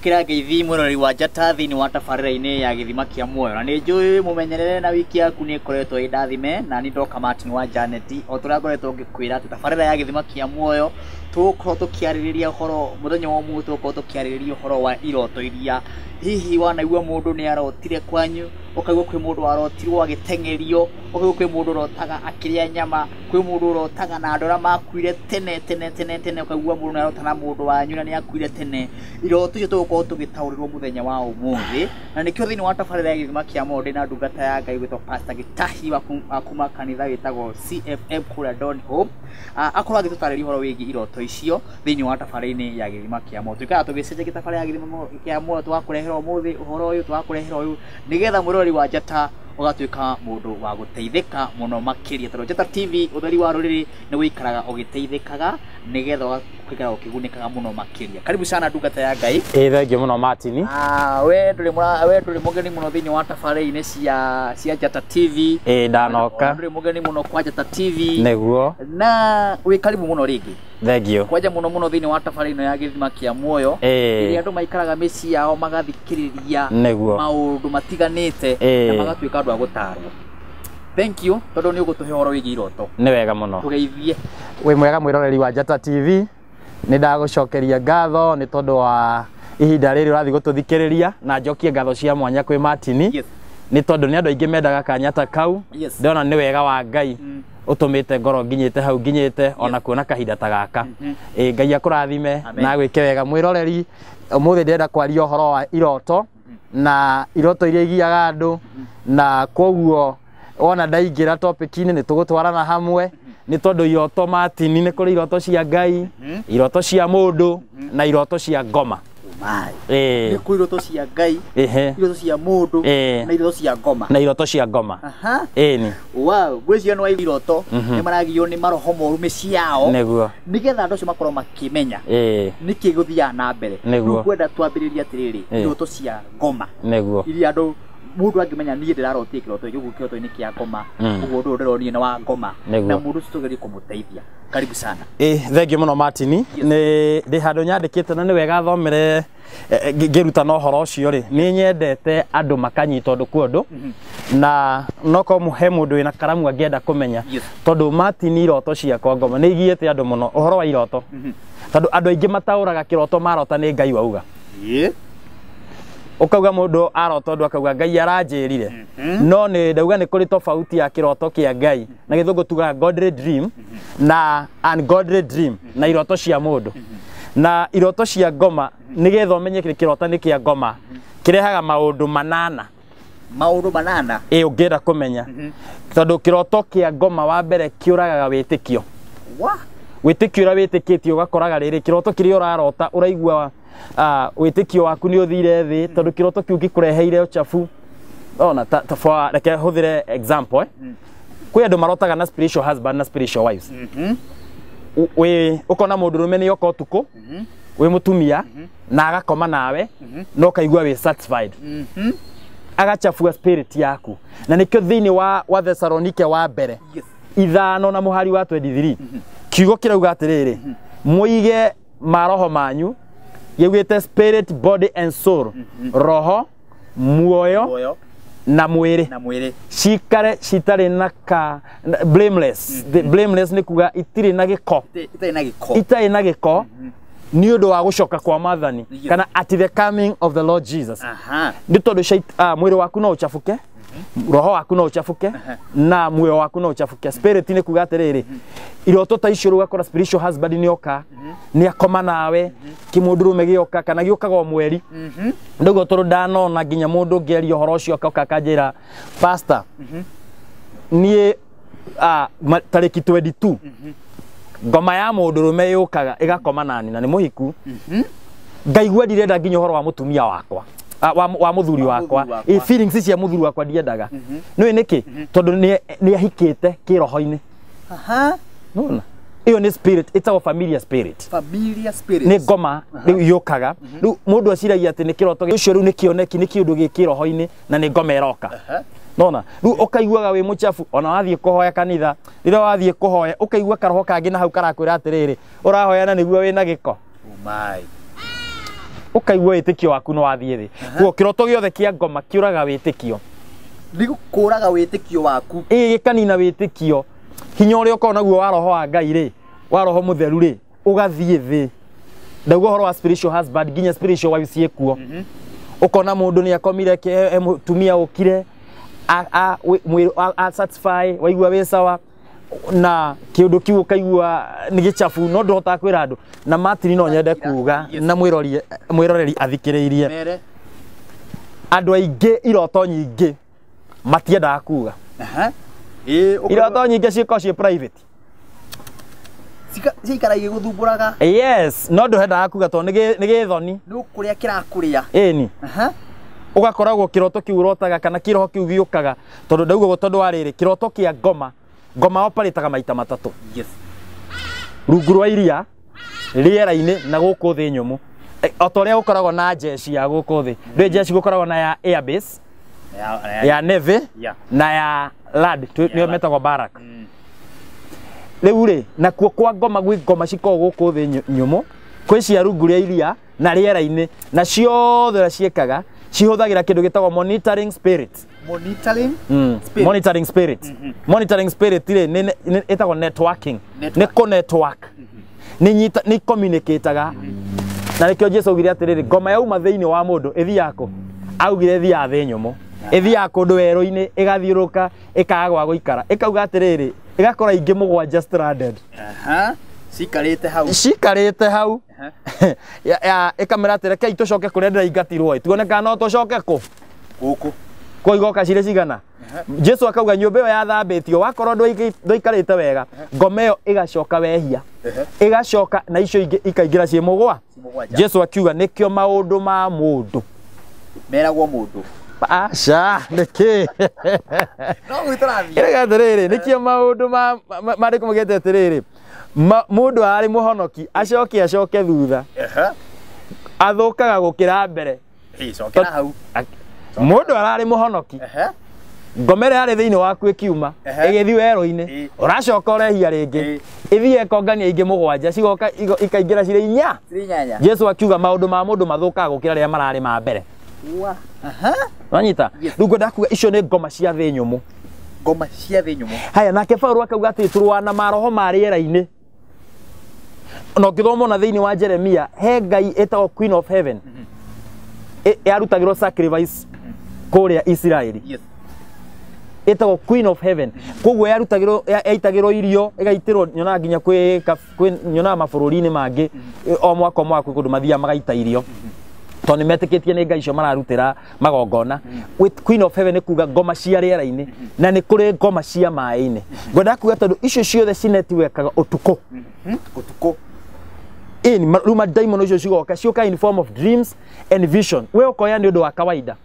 kä ngeithi mwä wa njatathi nä wa tabarä ya gä kia muoyo na nä njå mumenyerere na wiki yaku nä koretwo ä ndathime na nä ndoka martin wa janeti o tå rä a ngoretwo ngä kwä ra atä tabarä ya gä kia muoyo tå korwo tå kä arä rä ria horo må thenya wa må tå korwo tå kä arä rä ria horo wa iroto iria hihi wanaigua må ndå nä arotire kwanyu ukaigua kwä må ndå warotirwo agäteng'erio ukaigua kwä må ndå ũrotaga akĩrĩa nyama kwä må ndå ũrotaga na andå arĩa makuire tene tene tene tene ukaigua må ndå nä arota na må ndå wanyu na nä akuire tene iroto icio tågåkorwo tå gä taå rä rwo må thenya wa ũmũthĩ na nä kä o thä inä wa tabarä ya gä thima kä amå ndä na ndungata ya ngai gwätwo pasta gä tahi wa kuma kanitha wä tagwo cfm kå rä a donho akorwo agä tå tarä ria horo wä giä iroto icio thä inä wa tabarä-inä ya gä thima kä amå tå ikaga tå gä cenjia tabarä ya gä thima kä amå tå gakå reherwo må thä å horo å yå tå gakå reherwo å yå nä getha mwä ũtheri wa njata ũgatuĩka mũndũ wa gũteithĩka mũno makĩria tondũ njata tv ũtheri wa rũrĩrĩ nĩ ũikaraga ũgĩteithĩkaga nĩgetha kigao kigunikaga muno makiria karibu sana ndungata ya ngai ä thengio må no matini ah, we ndå rä må geni må no thä wa tabarä-inä cia cia njata tv ä ndanoka ndå rä må kwa njata tv nä na wä karibu må no rä ngä kwa kwanja må no må wa tabarä ä ya gä thima kä a muoyo ä maikaraga mä ciĩ yao magathikä rä ria maå ndå matiganä te na magatuä ka andå a gå tarwo thank you tondu ni ugutuhe horo wigiroto ni wega muno tugeithie we mwega mwiroreri wa TV nä ndagå ngatho nä tondå wa ihinda rä rä å rathiä gå tå thikä rä ria na njokie ngatho cia mwanya kwä matini nä tondå nä andå aingä mendaga kanya ta kau ndona nä wega wa ngai mä mm. utumite ngoro nginyite hau nginyite ona kuona kahinda ta gaka ä mm-hmm. ngai akå rathime na gwä ke wega roreri må thä ndärenda kwaria å horo wa iroto mm-hmm. na iroto iria igiaga andå mm-hmm. na koguo wona ndaingä ra topic-inä nä tå gå twarana hamwe nä tondå iroto matini nä kå rä iroto cia ngai mhm. iroto cia må ndå mhm. na iroto cia ngoma nä iroto cia ngai iroto cia må ndå na iroto cia ngoma na iroto cia ngoma ni gwä ciano wa iroto mhm. nä maragio nä maroho moru mä ciao näguo nä getha andå acio makorwo makä nä kä gå thiaga na mbere nä kwenda twambä rä ria atä rä rä iroto cia ngoma iria andå mundu angimenya nie ndirarotie kiroto giku kiroto-ini kia ngoma koguo hmm. ndu ndironie na wa ngoma na mundu ucio kumuteithia karibu sana eh you muno martini ni ndi handu nyandikite na ni wega thomere ngiruta na uhoro ucio ri ni nyendete andu makanyita undu kwa mm-hmm. na noko muhe mundu ina karamu angienda kumenya tondu martini iroto ciakwa ngoma ni igiete andu muno uhoro wa iroto mm-hmm. tondu andu aingi matauraga kiroto marota ni ngai wauga ukauga mundu aroto ndu akauga ngai aranjirire mm-hmm. no ni dauga ni kuri tofauti ya kiroto kia ngai na githungu tuga godly dream mm-hmm. na ungodly dream mm-hmm. na iroto cia mundu na iroto cia ngoma ni nigetha umenye kiroto ni kia ngoma kirehaga maundu manana maundu manana e å kumenya tondu kiroto kia ngoma wa mbere kiuragaga å wa wä ra kio ugakoraga riri kiroto kiri urarota uraigua Ah, witikio waku ni uthire thi tondu kiroto kiu ngikureheire uchafu ona ta, ta for reke huthire example eh? mm. kwi andu marotaga na spiritual husband na spiritual wives mm -hmm. we ukona mundu rume ni oka utuku mm -hmm. we mutumia mm -hmm. na agakoma nawe mm -hmm. na ukaigua wi satisfied mm -hmm. agachafua spirit yaku na nikio thiini wa wa Thessalonike wa mbere yes. ithano na muhari wa 23 mm -hmm. kiugo kirauga atiriri mm -hmm. muige maroho manyu gĩgwĩte spirit body and soul mm -hmm. roho muoyo na mwĩrĩ cikare citarĩ na ka blameless mm -hmm. The blameless ni kuga itirĩ na gĩko itarĩ na gĩko mhm. nĩ ũndũ wa gũcoka kwa maathani kana at the coming of the lord jesus aha nĩ uh, mwĩrĩ waku no ũchabuke roho waku no uchafuke na muoyo waku no uchafuke spirit ni kuga atiriri mhm. iroto ta tota icio rugakora spiritual husband ni oka mhm. ni akoma nawe mhm. kimundurume gioka kana giokaga o mweri ndugo dano na nginya mundu ngeria horo ucio akoka kanjira pastor ni a tariki 22 ngoma ya mundurume yukaga igakoma nani na ni muhiku ngaigua ndirenda nginya horo wa mutumia wakwa Ah, wa muthuri wakwa i feelings cia muthuri wakwa ndiendaga nä mhm. nä mhm. tondu nä ahikite kä roho-inä nona iyo nä spirit itagwo familia spirit spirit nä ngoma rä u yåkaga mhm. rä u må ndå aciragia atä nä kä roto å cio rä u nä kä oneki nä kä å ndå gä kä roho-inä na nä ngoma ä roka nona rä u å kaiguaga wä må chabu ona wathiä kå hoya kanitha rä rä a wathiä kå hoya å kaigua karoho kangä na hau karakwä ra atä rä rä å rahoyana na nä guo wä na gä ko oh ukaigua witikio waku no wathie thi kuo kiroto giothe kia ngoma kiuraga witikio kuraga witikio waku ä gäkanina witikio hinya å rä a å naguo wa roho wa ngai rä wa roho må theru rä å gathiä thä ndauga å horo wa spiritual husband nginya spiritual wife ciä kuo å kona må ndå nä akomire a å kire waigua wä sawa na kiundu kiu kaigua nigichafu no ndota kwira andu na matini no nyende kuga na mwirori mwiroreri athikiririe andu aingi iroto nyingi matienda kuga eh iroto nyingi ciko ci private Sika, sika gudhuburaga. Yes, nodo henda kuga to ni githoni. Ni kuria kirakuria. Eni. Aha. Ugakoragwo kiroto kiurotaga kana kiroho kiugiukaga. Tondu ndauga tondu wariri kiroto kia ngoma. ngoma oparĩtaga maita matatå yes. rungu rwa iria rĩera-inĩ na gũkũ thĩ nyũmũ e, o ta ũrĩa gũkoragwo na jeshi ya gũkũ thĩ rĩ jeshi gũkoragwo na ya airbase ya, ya na ya lad nĩyo metagwo barak mm. rĩu rĩ nakuo kwa ngoma gwĩ ngoma cikoragwo thä nyå må kwä cia rungu rĩa iria na rĩera-inĩ na ciothe cihå thagä ra kä ndå monitoring tagwo monitoring mm. spirit, monitoring spirit. Mm -hmm. monitoring spirit rä nä ne, networking nä kå network nä mm-hmm. communicataga mm-hmm. na nä kä o jesu augire atä rä rä ngoma yauma thä inä wa må ndå ä thiakå augire ä thiaga thä nyå må ä thiaga kå ndå werå-inä ä gathiå rå ka ä kaga gwa gå ikara ä kauga atä rä rä ä gakora ingä må gwanja te hau cikarä hau ä kamera atä reke itå coke kå rä a ndä raingatirwo tuone kana no tå coke kå koigo cirä cigana jesu akauga nyå mba ä yo yathambä tio wakorwo te wega ngoma ä gacoka wehia ä gacoka na icio ikaingä ra ciä må mũgwa jesu akiuga nä kä o maå ndå ma må mũndũ meragwo ndå aca nĩkĩ rega atĩrĩrĩ atä rä rä må ndå arä må honoki acoke acoke thutha athå kaga gå kä ra mbere mundu ararä må honoki ngomere yarä thä inä waku ä kiuma ä gä thiä werå-inä å racoka å rehia rä ngä ä thiä ekongania ingä må gwanja cigoka ikaingä ra inya jesu akiuga maå ndå ma må ndå mathå kaga gå kä ra rä a ma mbere wanyita rä u ngwenda kuga icio nä ngoma cia thä nyå må ngoma cia thä nyå må haya nake paulo akauga atä tå maroho ma rä era-inä na å na thä wa jeremia he ngai ä queen of heaven yarutagä mhm. rwo sacrifice kuria Israeli yes itagwo queen of heaven koguo yarutagirwo yaitagirwo irio igaitirwo nyona nginya kwĩ nyonaga mabũrũri-inĩ mangĩ mm-hmm. o mwaka o mwaka kũndũ magaita irio mm-hmm. tondũ nĩ metĩkĩtie nĩ ngai icio mararutĩra magongona mm-hmm. queen of heaven kuga ngoma cia rĩera-inĩ na nĩ kũrĩ ngoma cia maĩ-inĩ ngwendaga kuga tondũ icio ciothe cinetiwekaga ũtukũ ũtukũ rĩu madaimono icio cigoka ciũka in form of dreams and vision we ũkoya nĩ ũndũ wa kawaida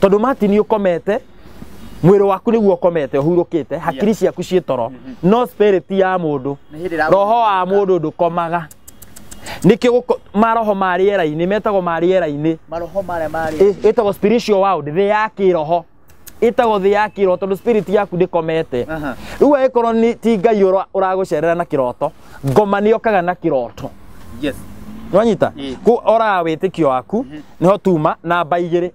tondu komete ukomete rä waku å komete uhurukite hakiri ciaku ciä toro no spirit ya ndå roho wa mundu ndukomaga nikä maroho ma rä era-inä metagwo ma rä era-inä thä ya kä roho ätagwo thä ya kä roho tondå spirit yaku ndä komete rä u ä korwo ti ngai å ragå cerera na kä roto ngoma nä okaga na kä roto yes. nwanyita yeah. oraga wä tä kio waku mm -hmm. nä ho tuma namba igä rä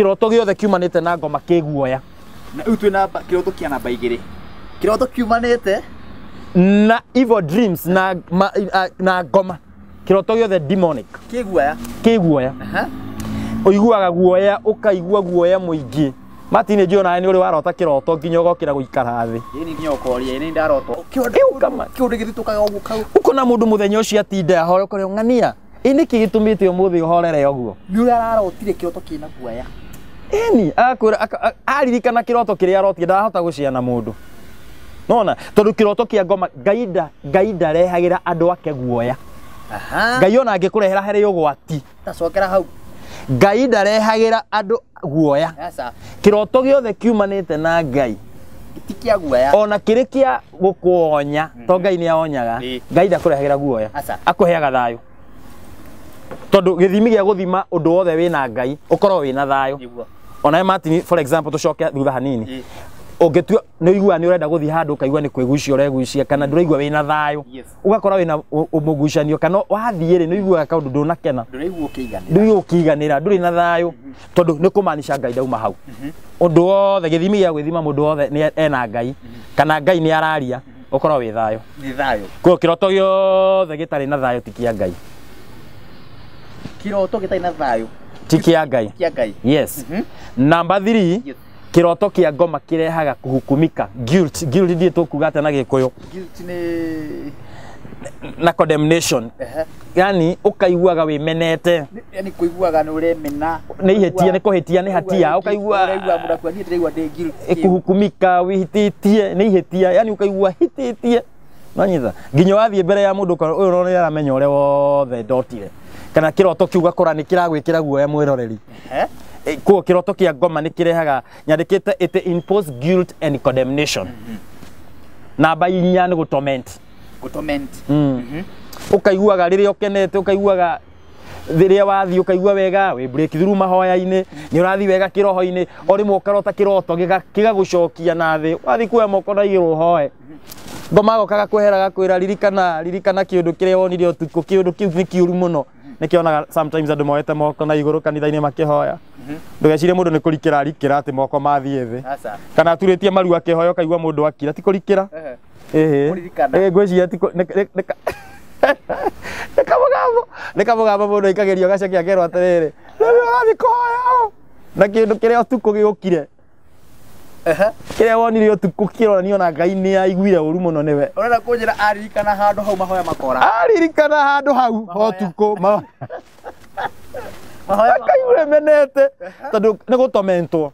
kiroto giothe kiumanite na ngoma kiguoya na utu u twä na kiroto kia namba igä rä kiroto kiumanite na evil dreams na, ma, na ngoma kiroto giothe demonic kiguoya kiguoya uh -huh. uiguaga guoya ukaigua guoya muingi matini njio nawe nä å rä warota kä roto nginya å gokä ra gå ikara thä å kona må ndå må thenya å cio atinda ahore å korwo ng'ania ä nä kä gä tå mä te å må thä å horere å guo nä å rä a ararotire kä roto kä na guoya eni yaani, aririkana kiroto kiria arotie ndahota guciana mundu nona tondu kiroto kia ngoma ngaida ngaida rehagira andu ake guoya ngai ona angikurehera heri ugwati tacokera hau ngai ndarehagira andu guoya kiroto giothe kiumanite na ngai tikia guoya ona kiri kia gukuonya mhm. to ngai ni aonyaga ngai ndakurehagira guoya akuheaga thayo tondu githimi gia guthima undu wothe wina ngai ukorwo wina thayo ona Martin for example tucoke thutha hanini ungitua nä igua ni urenda guthi handu thiä ni ukaigua nä regucia kana ndå raigua wä na thayo ugakora wä na må kana wathiere ni nä ka kaå ndå kena nakena ndå igå å kä iganä ra na thayo tondu ni kumanisha ngai dauma hau undu mhm. othe wothe gä thimi gä a gwä ena ngai mhm. kana ngai ni araria ukora mhm. korwo thayo ni thayo ko kiroto yo othe gä na thayo tikia ngai kiroto roto na thayo ti kä ngai yes mm -hmm. namba thiri yes. kä roto kä a ngoma kä rehaga guilt hukumika ndiä tå kuga atä na gä kå yå na condemnation uh -huh. yani ukaiguaga wä menete yani kuiguaga nä å remena nä ihätia nä kå hä tia nä hatia ukaigua kå hukumika guilt hitä tie nä ihä tia yani ukaigua hitä tie nanyitha nginya wathiä mbere ya må ndå å yå nä aramenya å rä a wothe ndotire kana kiroto kiu gakora ni kiragwikira guoya mwiroreri eh kuo kiroto kia ngoma ni kirehaga nyandikite it impose guilt and condemnation na mm-hmm. namba inya ni gutorment mhm mm. mm-hmm. ukaiguaga riri okenete ukaiguaga riria wathi ukaigua wega we break through mahoya ine ni urathi wega kĩroho-inĩ o rĩmwe ũkarota kĩroto kĩgagũcokia na thi wathi kuya moko na igũrũ mm-hmm. ngomago kaga kweheraga kwĩra ririkana ririkana kĩũndũ kĩrĩa wonire ũtukũ kĩũndũ kĩu nĩ kĩũru mũno nikionaga sometimes andu moete moko na iguru kanitha-ini makihoya mhm. ndugecirie mundu ni kurikira arikira ati moko mathie thi kana aturitie maru akihoya ukaigua mundu akira ti kurikira ngwiciria nä kamå nä kamå gambo må ndå aikagerio gaceke akerwo atä rä rä rä å na kä ndå kä rä a å tukå gä å kire kä rä a wonire å tukå kä rora niona ngai nä aiguire å ru må no nä we å renda kå njä ra aririkana handå hau mahoya makora aririkana handå hau ho tukå akaigure menete tondå nä gå tomentwo oh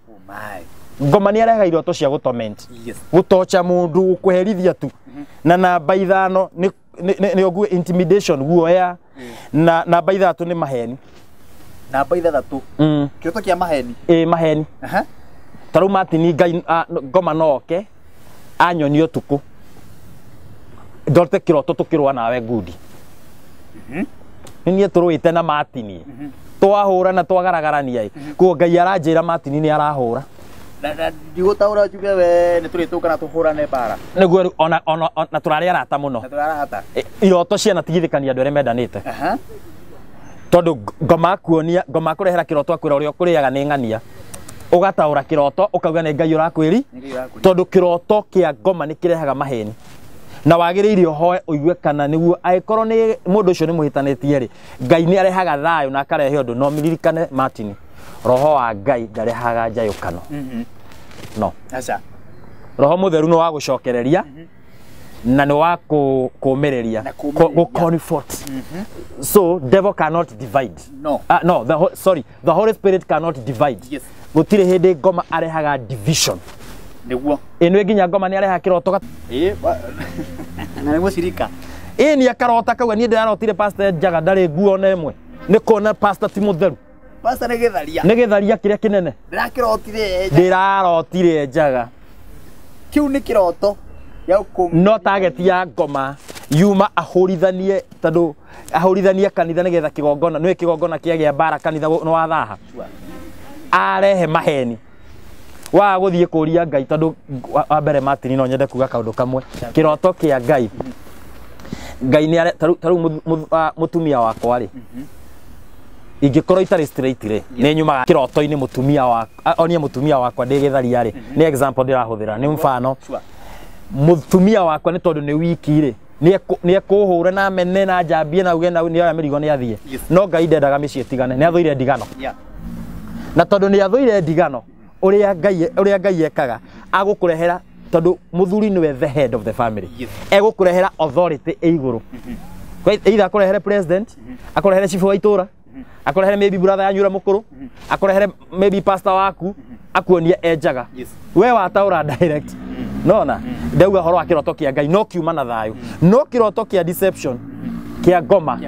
ngoma nä arega iroto cia gå toment gå tocha må ndå gå kå herithia tu mm-hmm. na namba ni ni oguo intimidation guoya mm. na namba ithatå ni maheni na ithathatå mm. kä roto kä a maheni ä maheni ta rä u martin ngai ngoma no oke anyonie å tukå ndorete roto tå kä rwa nawe ngundi nä niä te na matini twahå ra na twagaragarania koguo ngai aranjä ra matini nä arahå ra njuge we nä tå kana tå hå rane mbara nä na tå rarä arata må no iroto ciana tigithäkania andå arä a mendanä te tondå ngomakuonia ngomakå rehera kä roto akwä ra å rä a å kå rä aga nä ng'ania ugataura kiroto ukauga ni ngai urakwiri tondu kiroto kia ngoma ni kirehaga maheni na wagiriire hoe uigwe kana niguo aikoro ni mundu ucio ni muhitanitie ri ngai ni arehaga thayo na akarehe undu no miririkane martin roho wa ngai ndarehaga njayukano mm -hmm. no Asa. roho mutheru no wagucokereria mm -hmm. na ni wa kuumireria comfort mm -hmm. so devil cannot divide no uh, no the sorry the holy spirit cannot divide yes gutire hindi ngoma arehaga division niguo ino nginya ngoma ni areha kiroto na niguo cirika ini akarota kauga ni ndirarotire pastor jaga ndari nguo na imwe ni kuona pastor ti mutheru pastor ni githaria ni githaria kiria kinene ndirakirotire e ndirarotire e jaga kiu ni kiroto no target ya ngoma yuma ahurithanie tondu ahurithanie kanitha nigetha kigongona nä kigongona kĩagĩa mbara kanitha nä wathaha arehe maheni wa guthie kuria ngai tondu wa mbere matini no nyende kuga kaundu kamwe kiroto kia ngai ngai ni taru mutumia wakwa rä ingä korwo straight rä nä nyumaga kä ini mutumia wa onie mutumia wakwa ndä gä ri ni example ndä rahå thä ra mfano mutumia wakwa nä tondå nä wiki ri ni ekå hå re na mene na njambie na uge nä oya mä rigo nä athiä no ngai ndendaga mä ciä tigane nä athå ire ndigano na tondå nä athå ndigano å rä a ngai ekaga agå kå rehera tondå må thuri nä we the head of the family egå kå rehera authority ä igå rå akå rehere president mhm. akå rehere cibå wa itå ra mhm. akå rehere maybe yanyu ra må kå rå mhm. akå rehere maybe pastor waku akuonie enjaga we wataå direct nona ndauga horo wa kä roto kä a ngai no kiuma na thayå no kä roto kä a deception kä a ngoma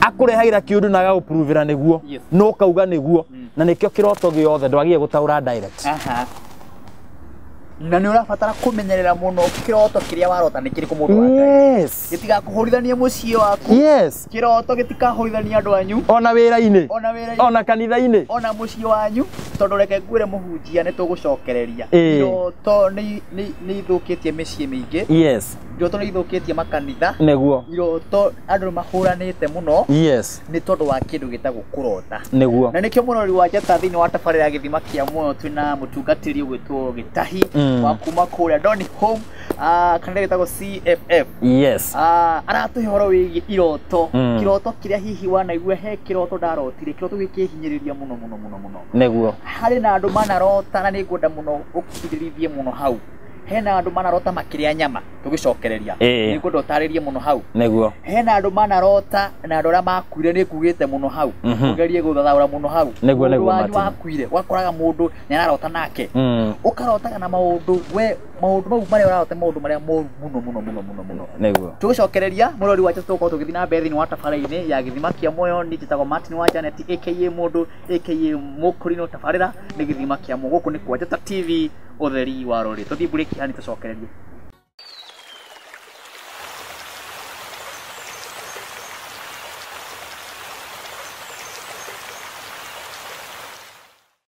akå ra kä å ndå na agagå ra nä guo no kauga nä guo na nä kä o kä roto gä othe ndwagie gå taå ra na nä å rabatara kå menyerera må no kä roto kä rä a warota nä kä rä kå må ndå wa gä tigakå hå rithania må ciä waku kä roto gä tikahå rithania andå anyu ona wä ra-inä ona kanitha-inä ona må ciä wanyu tondå reke nguä re må hunjia nä tå gå cokereria iroto nä ithå kä tie mä ciä mä ingä iroto nä ithå kä tie makanitha näguo iroto andå mahå ranä te må no nä tondå wa kä ndå gä tagwo kå rota näguo na nä kä o må rori wa njata thä inä wa tabarä ra gä thima kä a muoyo twä na må tungatä ri å gwä two gä tahi mm. Mm. wakumakura doni home a ah, kanitha tagwo CFF yes uh, ah, aratuhe horo wigie iroto kä rä a hihi wanaigua he roto ndarotire må no muno muno muno muno neguo harä na andu manarota na ningwenda muno må muno hau hena andu manarota makiria nyama tugicokereria ni ngwenda utaririe muno hau niguo hena andu manarota na andu aria makuire ni kugite muno hau ugerie mhm. guthathaura muno hau niguo niguo wakuire wakoraga mundu ni ararota nake ukarotaga mm. na maundu we maundu mau maria urarota maundu maria moru muno muno muno muno muno niguo tugicokereria murori wa chetu tukorwo tugithi na mbere thiini wa tabarĩra-inĩ ya gĩthima kĩa muoyo nĩ njĩtagwo martin wa janet aka mũndũ aka mũkũrinĩ tabarĩra nĩ gĩthima kĩa muoyo gũkũ nĩ kwajeta tv ũtheri wa rũrĩ tũthiĩ mburĩki hani tũcokererie